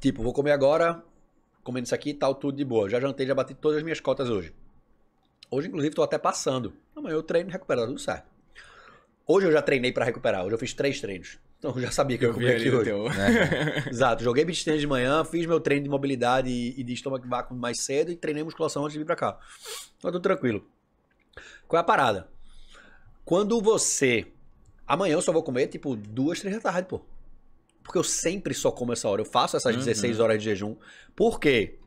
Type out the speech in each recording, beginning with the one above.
Tipo, vou comer agora, comendo isso aqui e tal, tudo de boa. Já jantei, já bati todas as minhas cotas hoje. Hoje, inclusive, estou até passando. Amanhã eu treino e recupero, tá tudo certo. Hoje eu já treinei para recuperar, hoje eu fiz três treinos. Então eu já sabia que eu, eu ia comer aqui hoje. Teu... É. Exato, joguei beatstand de manhã, fiz meu treino de mobilidade e, e de estômago vácuo mais cedo e treinei musculação antes de vir para cá. Então tudo tranquilo. Qual é a parada? Quando você... Amanhã eu só vou comer, tipo, duas, três da tarde, pô. Porque eu sempre só como essa hora. Eu faço essas uhum. 16 horas de jejum. Por quê?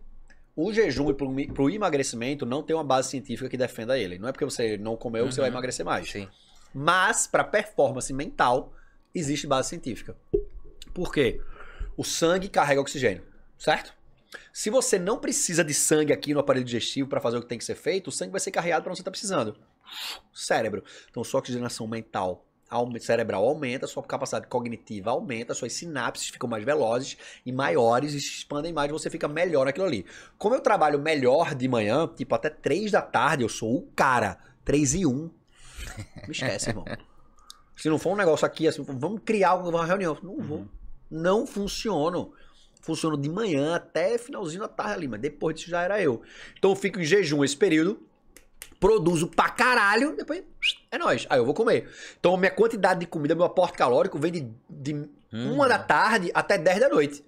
O jejum e para o emagrecimento não tem uma base científica que defenda ele. Não é porque você não comeu que uhum. você vai uhum. emagrecer mais. Sim. Mas, para performance mental, existe base científica. Por quê? O sangue carrega oxigênio, certo? Se você não precisa de sangue aqui no aparelho digestivo para fazer o que tem que ser feito, o sangue vai ser carregado para onde você está precisando. Cérebro. Então, sua oxigenação mental cerebral aumenta, sua capacidade cognitiva aumenta, suas sinapses ficam mais velozes e maiores e se expandem mais, você fica melhor naquilo ali. Como eu trabalho melhor de manhã, tipo até 3 da tarde, eu sou o cara. 3 e 1. Me esquece, irmão. Se não for um negócio aqui, assim, vamos criar uma reunião. Não vou. Uhum. Não funciono. Funciono de manhã até finalzinho da tarde ali, mas depois disso já era eu. Então eu fico em jejum esse período produzo pra caralho, depois é nóis. Aí eu vou comer. Então minha quantidade de comida, meu aporte calórico vem de, de hum. uma da tarde até 10 da noite.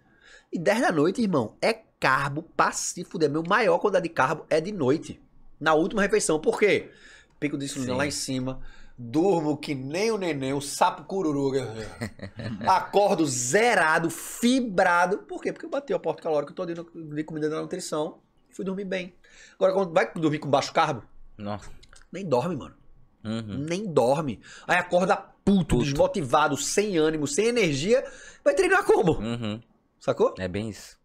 E 10 da noite, irmão, é carbo passivo. é Meu maior quantidade de carbo é de noite. Na última refeição. Por quê? Pico de insulina lá em cima. Durmo que nem o neném, o sapo cururuga. Acordo zerado, fibrado. Por quê? Porque eu bati o aporte calórico todo de comida da nutrição. Fui dormir bem. Agora, quando vai dormir com baixo carbo, nossa. Nem dorme, mano. Uhum. Nem dorme. Aí acorda puto, puto, desmotivado, sem ânimo, sem energia. Vai treinar como? Uhum. Sacou? É bem isso.